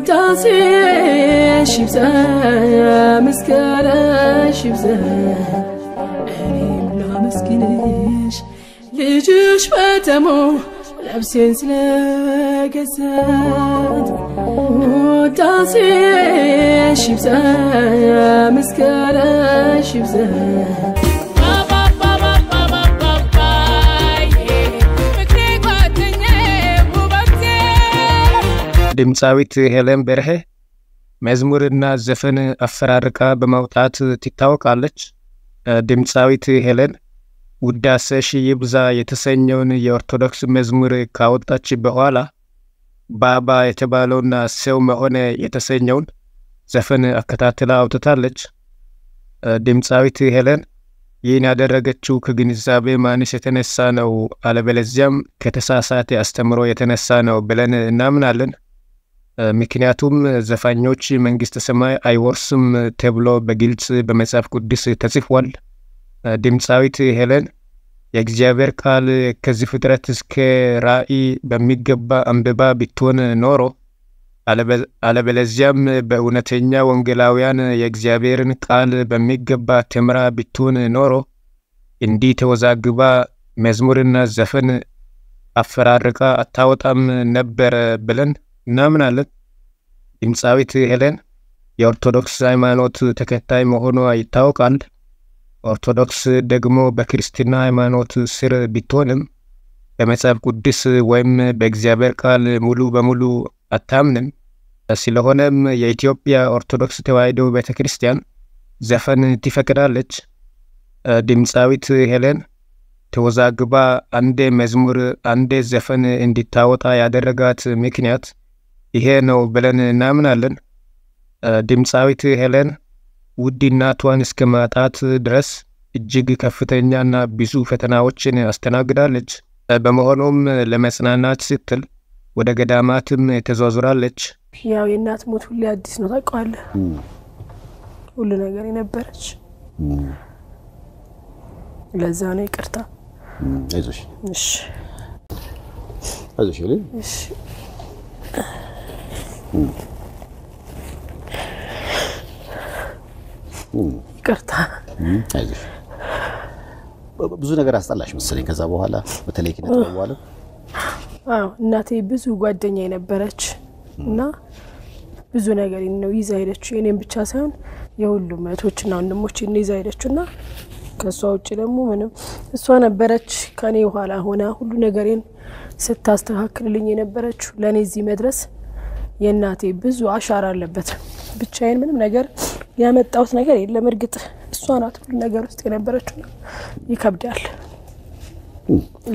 ውዳሴ ሽብዛ ምስጋና ሽብዛ እኔም ላመስግንሽ ልጅሽ በተሞ ነፍሴን ስለገዛት ውዳሴ ሽብዛ ምስጋና ሽብዛ ድምፃዊት ሄለን በርሄ መዝሙርና ዘፈን አፈራርቃ በማውጣት ትታወቃለች። ድምፃዊት ሄለን ውዳሴሽ ይብዛ የተሰኘውን የኦርቶዶክስ መዝሙር ካወጣች በኋላ ባባ የተባለውና ሰው መሆን የተሰኘውን ዘፈን አከታትላ አውጥታለች። ድምፃዊት ሄለን ይህን ያደረገችው ከግንዛቤ ማነስ የተነሳ ነው፣ አለበለዚያም ከተሳሳተ አስተምሮ የተነሳ ነው ብለን እናምናለን። ምክንያቱም ዘፋኞች መንግስተ ሰማይ አይወርስም ተብሎ በግልጽ በመጽሐፍ ቅዱስ ተጽፏል። ድምፃዊት ሄለን የእግዚአብሔር ቃል ከዚህ ፍጥረት እስከ ራእይ በሚገባ አንብባ ብትሆን ኖሮ አለበለዚያም በእውነተኛ ወንጌላውያን የእግዚአብሔርን ቃል በሚገባ ተምራ ብትሆን ኖሮ እንዲህ ተወዛግባ መዝሙርና ዘፈን አፈራርቃ አታወጣም ነበር ብለን እናምናለን። ድምፃዊት ሄለን የኦርቶዶክስ ሃይማኖት ተከታይ መሆኗ ይታወቃል። ኦርቶዶክስ ደግሞ በክርስትና ሃይማኖት ስር ቢትሆንም በመጽሐፍ ቅዱስ ወይም በእግዚአብሔር ቃል ሙሉ በሙሉ አታምንም። ስለሆነም የኢትዮጵያ ኦርቶዶክስ ተዋሕዶ ቤተ ክርስቲያን ዘፈን ትፈቅዳለች። ድምፃዊት ሄለን ተወዛግባ አንዴ መዝሙር አንዴ ዘፈን እንዲታወጣ ያደረጋት ምክንያት ይሄ ነው ብለን እናምናለን። ድምፃዊት ሄለን ውድ እናቷን እስከ ማጣት ድረስ እጅግ ከፍተኛና ብዙ ፈተናዎችን አስተናግዳለች። በመሆኑም ለመጽናናት ስትል ወደ ገዳማትም ተዟዙራለች። ያው የእናት ሞት ሁሌ አዲስ ነው ታውቀዋለህ። ሁሉ ነገር የነበረች ለዛ ነው ይቅርታ። አይዞሽ አይዞሽ። ይቅርታ ብዙ ነገር አስጠላሽ መሰለኝ። ከዛ በኋላ በተለይ ኪነት አዎ እናቴ ብዙ ጓደኛ የነበረች እና ብዙ ነገር ነው ይዛ ሄደችው። የኔም ብቻ ሳይሆን የሁሉም እህቶችና ወንድሞች ነው ይዛ ሄደችው እና ከእሷ ውጭ ደግሞ ምንም እሷ ነበረች ከኔ ኋላ ሆና ሁሉ ነገሬን ስታስተካክልልኝ የነበረችው ለእኔ እዚህ መድረስ የእናቴ ብዙ አሻራ አለበት። ብቻዬን ምንም ነገር ያመጣሁት ነገር የለም። እርግጥ እሷ ናት ሁሉ ነገር ውስጥ የነበረችው። ይከብዳል።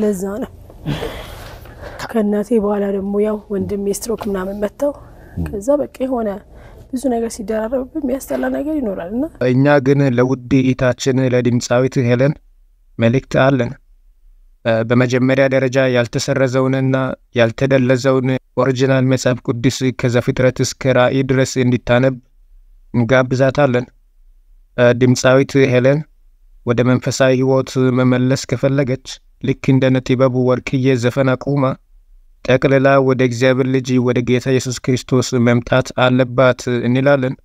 ለዛ ነው ከእናቴ በኋላ ደግሞ ያው ወንድሜ ስትሮክ ምናምን መጥተው ከዛ በቃ የሆነ ብዙ ነገር ሲደራረብ የሚያስጠላ ነገር ይኖራል እና እኛ ግን ለውድ ኢታችን ለድምፃዊት ሄለን መልእክት አለን። በመጀመሪያ ደረጃ ያልተሰረዘውንና ያልተደለዘውን ኦሪጂናል መጽሐፍ ቅዱስ ከዘፍጥረት እስከ ራእይ ድረስ እንዲታነብ እንጋብዛታለን። ድምፃዊት ሄለን ወደ መንፈሳዊ ሕይወት መመለስ ከፈለገች ልክ እንደ ጥበቡ ወርቅዬ ዘፈን አቁማ ጠቅልላ ወደ እግዚአብሔር ልጅ ወደ ጌታ ኢየሱስ ክርስቶስ መምጣት አለባት እንላለን።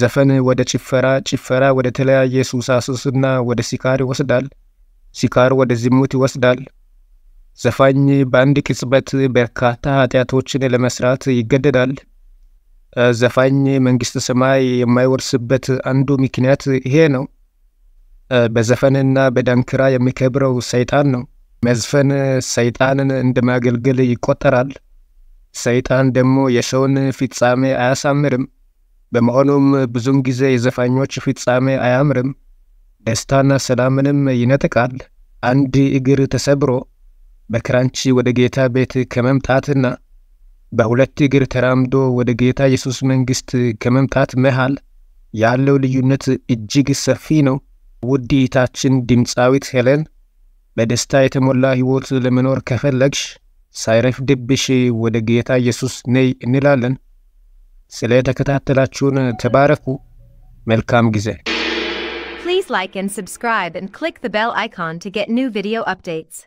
ዘፈን ወደ ጭፈራ፣ ጭፈራ ወደ ተለያየ ሱሳሱስና ወደ ሲካር ይወስዳል። ሲካር ወደ ዝሙት ይወስዳል። ዘፋኝ በአንድ ቅጽበት በርካታ ኃጢአቶችን ለመስራት ይገደዳል። ዘፋኝ መንግስተ ሰማይ የማይወርስበት አንዱ ምክንያት ይሄ ነው። በዘፈንና በዳንኪራ የሚከብረው ሰይጣን ነው። መዝፈን ሰይጣንን እንደማገልገል ይቆጠራል። ሰይጣን ደግሞ የሰውን ፍጻሜ አያሳምርም። በመሆኑም ብዙን ጊዜ የዘፋኞች ፍጻሜ አያምርም። ደስታና ሰላምንም ይነጥቃል። አንድ እግር ተሰብሮ በክራንች ወደ ጌታ ቤት ከመምጣትና በሁለት እግር ተራምዶ ወደ ጌታ ኢየሱስ መንግሥት ከመምጣት መሃል ያለው ልዩነት እጅግ ሰፊ ነው። ውድ ድምፃዊት ሄለን በደስታ የተሞላ ሕይወት ለመኖር ከፈለግሽ ሳይረፍድብሽ ወደ ጌታ ኢየሱስ ነይ እንላለን። ስለ ተከታተላችሁን ተባረኩ። መልካም ጊዜ Please like and subscribe and click the bell icon to get new video updates.